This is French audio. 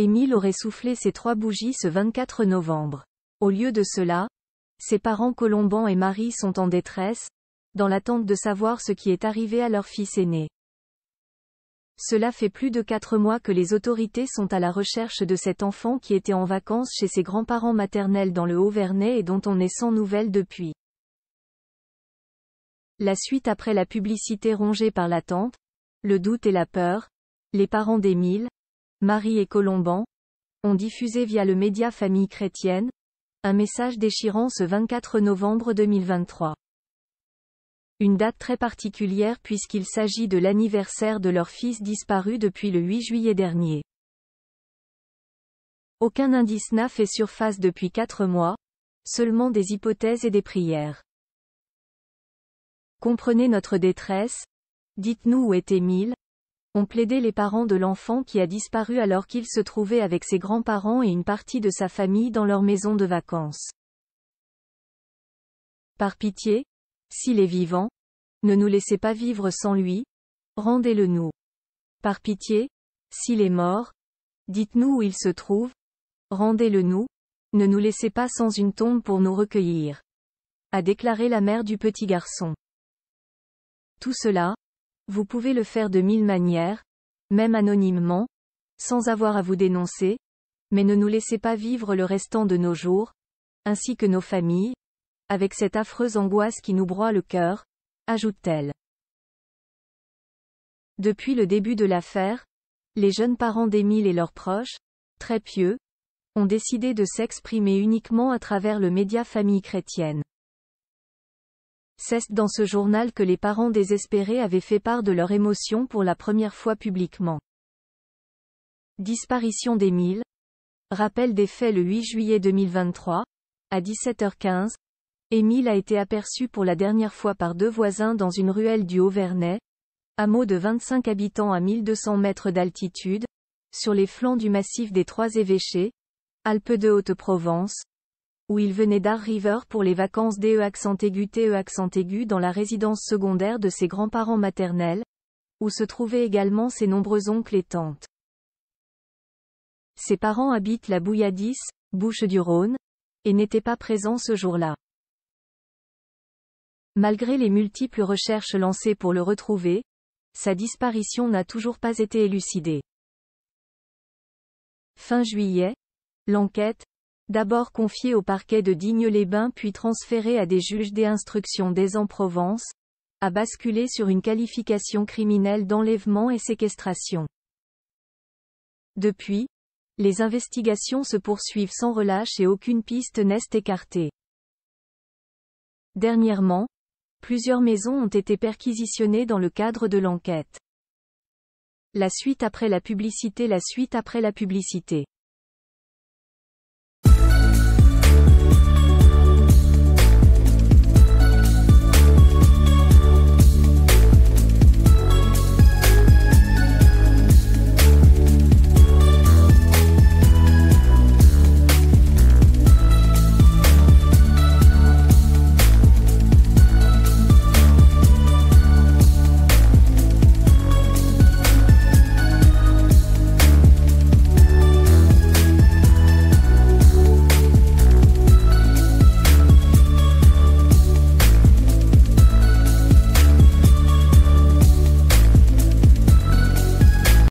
Émile aurait soufflé ses trois bougies ce 24 novembre. Au lieu de cela, ses parents Colomban et Marie sont en détresse, dans l'attente de savoir ce qui est arrivé à leur fils aîné. Cela fait plus de quatre mois que les autorités sont à la recherche de cet enfant qui était en vacances chez ses grands-parents maternels dans le Haut-Vernay et dont on est sans nouvelles depuis. La suite après la publicité rongée par l'attente, le doute et la peur, les parents d'Émile, Marie et Colomban, ont diffusé via le média Famille chrétienne, un message déchirant ce 24 novembre 2023. Une date très particulière puisqu'il s'agit de l'anniversaire de leur fils disparu depuis le 8 juillet dernier. Aucun indice n'a fait surface depuis quatre mois, seulement des hypothèses et des prières. Comprenez notre détresse, dites-nous où est Émile, plaidé les parents de l'enfant qui a disparu alors qu'il se trouvait avec ses grands-parents et une partie de sa famille dans leur maison de vacances. Par pitié, s'il est vivant, ne nous laissez pas vivre sans lui, rendez-le nous. Par pitié, s'il est mort, dites-nous où il se trouve, rendez-le nous, ne nous laissez pas sans une tombe pour nous recueillir. A déclaré la mère du petit garçon. Tout cela, vous pouvez le faire de mille manières, même anonymement, sans avoir à vous dénoncer, mais ne nous laissez pas vivre le restant de nos jours, ainsi que nos familles, avec cette affreuse angoisse qui nous broie le cœur, ajoute-t-elle. Depuis le début de l'affaire, les jeunes parents d'Émile et leurs proches, très pieux, ont décidé de s'exprimer uniquement à travers le média famille chrétienne. C'est dans ce journal que les parents désespérés avaient fait part de leur émotion pour la première fois publiquement. Disparition d'Émile. Rappel des faits le 8 juillet 2023. À 17h15, Émile a été aperçu pour la dernière fois par deux voisins dans une ruelle du Haut-Vernay, hameau de 25 habitants à 1200 mètres d'altitude, sur les flancs du massif des Trois Évêchés, Alpes de Haute-Provence, où il venait d'Ar River pour les vacances DE accent aigu TE accent aigu dans la résidence secondaire de ses grands-parents maternels, où se trouvaient également ses nombreux oncles et tantes. Ses parents habitent la Bouilladis, Bouche-du-Rhône, et n'étaient pas présents ce jour-là. Malgré les multiples recherches lancées pour le retrouver, sa disparition n'a toujours pas été élucidée. Fin juillet, l'enquête, D'abord confié au parquet de Digne-les-Bains puis transféré à des juges des en provence a basculé sur une qualification criminelle d'enlèvement et séquestration. Depuis, les investigations se poursuivent sans relâche et aucune piste n'est écartée. Dernièrement, plusieurs maisons ont été perquisitionnées dans le cadre de l'enquête. La suite après la publicité La suite après la publicité